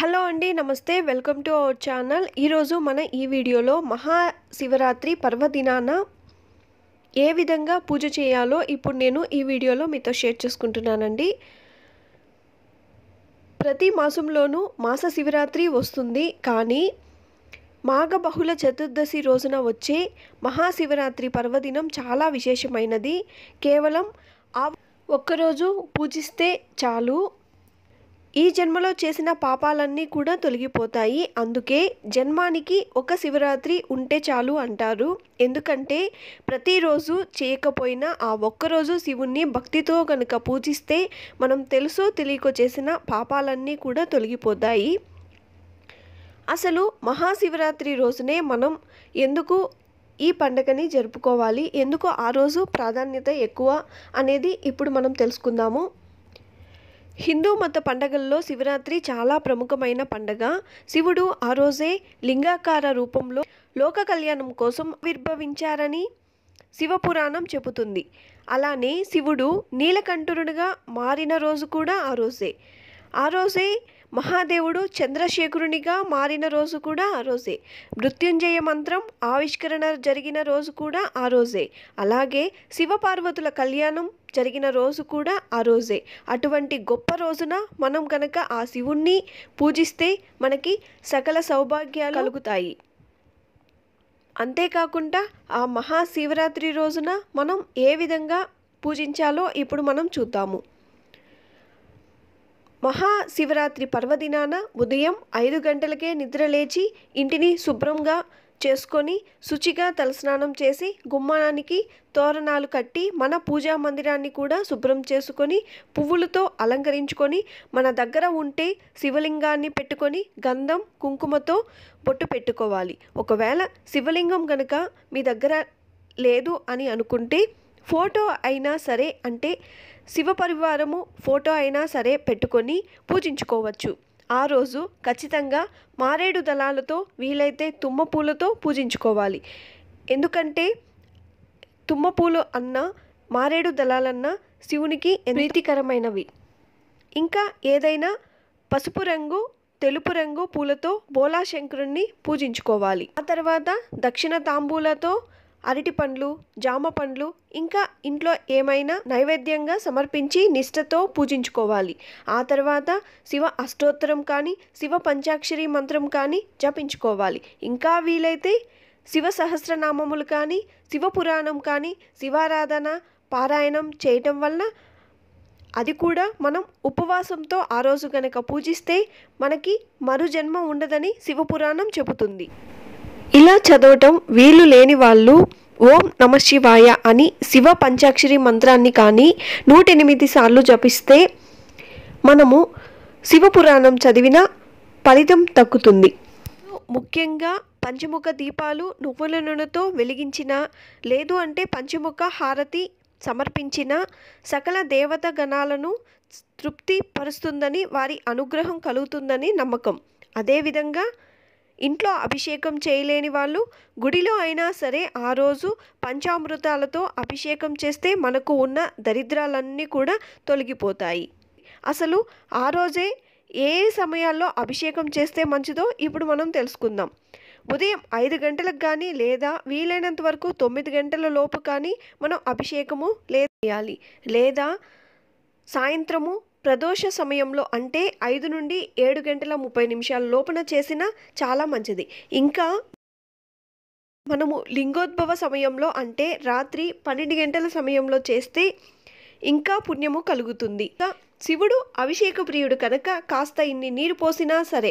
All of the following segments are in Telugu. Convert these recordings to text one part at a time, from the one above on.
హలో అండి నమస్తే వెల్కమ్ టు అవర్ ఛానల్ ఈరోజు మన ఈ వీడియోలో మహాశివరాత్రి పర్వదినాన ఏ విధంగా పూజ చేయాలో ఇప్పుడు నేను ఈ వీడియోలో మీతో షేర్ చేసుకుంటున్నానండి ప్రతి మాసంలోనూ మాస శివరాత్రి వస్తుంది కానీ మాఘ బహుళ చతుర్దశి రోజున వచ్చే మహాశివరాత్రి పర్వదినం చాలా విశేషమైనది కేవలం ఆ ఒక్కరోజు పూజిస్తే చాలు ఈ జన్మలో చేసిన పాపాలన్నీ కూడా తొలగిపోతాయి అందుకే జన్మానికి ఒక శివరాత్రి ఉంటే చాలు అంటారు ఎందుకంటే ప్రతిరోజు చేయకపోయినా ఆ ఒక్కరోజు శివుణ్ణి భక్తితో కనుక పూజిస్తే మనం తెలుసో తెలియకో చేసిన పాపాలన్నీ కూడా తొలగిపోతాయి అసలు మహాశివరాత్రి రోజునే మనం ఎందుకు ఈ పండగని జరుపుకోవాలి ఎందుకు ఆ రోజు ప్రాధాన్యత ఎక్కువ అనేది ఇప్పుడు మనం తెలుసుకుందాము హిందూ మత పండగల్లో శివరాత్రి చాలా ప్రముఖమైన పండగ శివుడు ఆ రోజే లింగాకార రూపంలో లోక కళ్యాణం కోసం ఆవిర్భవించారని శివపురాణం చెబుతుంది అలానే శివుడు నీలకంఠురుడుగా మారిన రోజు కూడా ఆ రోజే ఆ రోజే మహాదేవుడు చంద్రశేఖరునిగా మారిన రోజు కూడా ఆ రోజే మృత్యుంజయ మంత్రం ఆవిష్కరణ జరిగిన రోజు కూడా ఆ రోజే అలాగే శివపార్వతుల కళ్యాణం జరిగిన రోజు కూడా ఆ రోజే అటువంటి గొప్ప రోజున మనం కనుక ఆ శివుణ్ణి పూజిస్తే మనకి సకల సౌభాగ్యాలు కలుగుతాయి అంతేకాకుండా ఆ మహాశివరాత్రి రోజున మనం ఏ విధంగా పూజించాలో ఇప్పుడు మనం చూద్దాము మహాశివరాత్రి పర్వదినాన ఉదయం ఐదు గంటలకే నిద్రలేచి ఇంటిని శుభ్రంగా చేసుకొని శుచిగా తలస్నానం చేసి గుమ్మానికి తోరణాలు కట్టి మన పూజా మందిరాన్ని కూడా శుభ్రం చేసుకొని పువ్వులతో అలంకరించుకొని మన దగ్గర ఉంటే శివలింగాన్ని పెట్టుకొని గంధం కుంకుమతో బొట్టు పెట్టుకోవాలి ఒకవేళ శివలింగం కనుక మీ దగ్గర లేదు అని అనుకుంటే ఫోటో అయినా సరే అంటే శివపరివారము ఫోటో అయినా సరే పెట్టుకొని పూజించుకోవచ్చు ఆ రోజు ఖచ్చితంగా మారేడు దళాలతో వీలైతే తుమ్మ పూలతో పూజించుకోవాలి ఎందుకంటే తుమ్మ పూలు మారేడు దళాలన్నా శివునికి ప్రీతికరమైనవి ఇంకా ఏదైనా పసుపు రంగు తెలుపు రంగు పూలతో బోలాశంకరుణ్ణి పూజించుకోవాలి ఆ తర్వాత దక్షిణ తాంబూలతో అరటి పండ్లు జామ పండ్లు ఇంకా ఇంట్లో ఏమైనా నైవేద్యంగా సమర్పించి నిష్టతో పూజించుకోవాలి ఆ తర్వాత శివ అష్టోత్తరం కానీ శివ పంచాక్షరి మంత్రం కానీ జపించుకోవాలి ఇంకా వీలైతే శివ సహస్రనామములు కానీ శివ పురాణం కానీ శివారాధన పారాయణం చేయటం వలన అది కూడా మనం ఉపవాసంతో ఆ రోజు గనక పూజిస్తే మనకి మరు జన్మ ఉండదని శివపురాణం చెబుతుంది ఇలా చదవటం వీలు లేని వాళ్ళు ఓం నమ శివాయ అని శివ పంచాక్షరి మంత్రాన్ని కానీ నూట ఎనిమిది సార్లు జపిస్తే మనము శివపురాణం చదివిన ఫలితం తగ్గుతుంది ముఖ్యంగా పంచముఖ దీపాలు నువ్వుల నూనెతో వెలిగించిన లేదు అంటే పంచముఖ హారతి సమర్పించిన సకల దేవత గణాలను తృప్తిపరుస్తుందని వారి అనుగ్రహం కలుగుతుందని నమ్మకం అదేవిధంగా ఇంట్లో అభిషేకం చేయలేని వాళ్ళు గుడిలో అయినా సరే ఆ రోజు పంచామృతాలతో అభిషేకం చేస్తే మనకు ఉన్న దరిద్రాలన్నీ కూడా తొలగిపోతాయి అసలు ఆ రోజే ఏ సమయాల్లో అభిషేకం చేస్తే మంచిదో ఇప్పుడు మనం తెలుసుకుందాం ఉదయం ఐదు గంటలకు కానీ లేదా వీలైనంత వరకు తొమ్మిది గంటల లోపు కానీ మనం అభిషేకము చేయాలి లేదా సాయంత్రము ప్రదోష సమయంలో అంటే ఐదు నుండి ఏడు గంటల ముప్పై నిమిషాల లోపల చేసినా చాలా మంచిది ఇంకా మనము లింగోద్భవ సమయంలో అంటే రాత్రి పన్నెండు గంటల సమయంలో చేస్తే ఇంకా పుణ్యము కలుగుతుంది శివుడు అభిషేక ప్రియుడు కనుక కాస్త ఇన్ని నీరు పోసినా సరే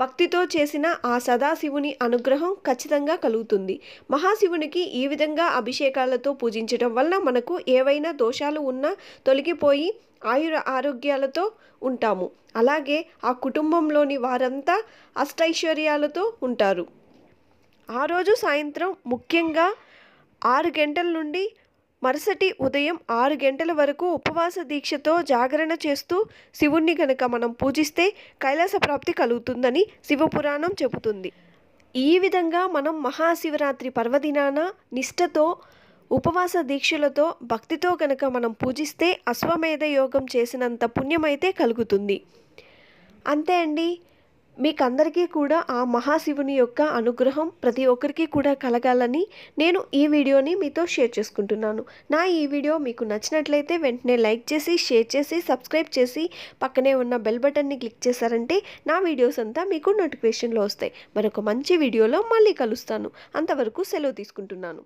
భక్తితో చేసిన ఆ సదాశివుని అనుగ్రహం ఖచ్చితంగా కలుగుతుంది మహాశివునికి ఈ విధంగా అభిషేకాలతో పూజించడం వల్ల మనకు ఏవైనా దోషాలు ఉన్నా తొలగిపోయి ఆయుర ఆరోగ్యాలతో ఉంటాము అలాగే ఆ కుటుంబంలోని వారంతా అష్టైశ్వర్యాలతో ఉంటారు ఆ రోజు సాయంత్రం ముఖ్యంగా ఆరు గంటల నుండి మరుసటి ఉదయం ఆరు గంటల వరకు ఉపవాస దీక్షతో జాగరణ చేస్తూ శివుణ్ణి గనక మనం పూజిస్తే కైలాస ప్రాప్తి కలుగుతుందని శివపురాణం చెబుతుంది ఈ విధంగా మనం మహాశివరాత్రి పర్వదినాన నిష్టతో ఉపవాస దీక్షలతో భక్తితో కనుక మనం పూజిస్తే అశ్వమేధ యోగం చేసినంత పుణ్యమైతే కలుగుతుంది అంతే అండి మీకందరికీ కూడా ఆ మహాశివుని యొక్క అనుగ్రహం ప్రతి ఒక్కరికి కూడా కలగాలని నేను ఈ వీడియోని మీతో షేర్ చేసుకుంటున్నాను నా ఈ వీడియో మీకు నచ్చినట్లయితే వెంటనే లైక్ చేసి షేర్ చేసి సబ్స్క్రైబ్ చేసి పక్కనే ఉన్న బెల్ బటన్ని క్లిక్ చేశారంటే నా వీడియోస్ అంతా మీకు నోటిఫికేషన్లో వస్తాయి మరొక మంచి వీడియోలో మళ్ళీ కలుస్తాను అంతవరకు సెలవు తీసుకుంటున్నాను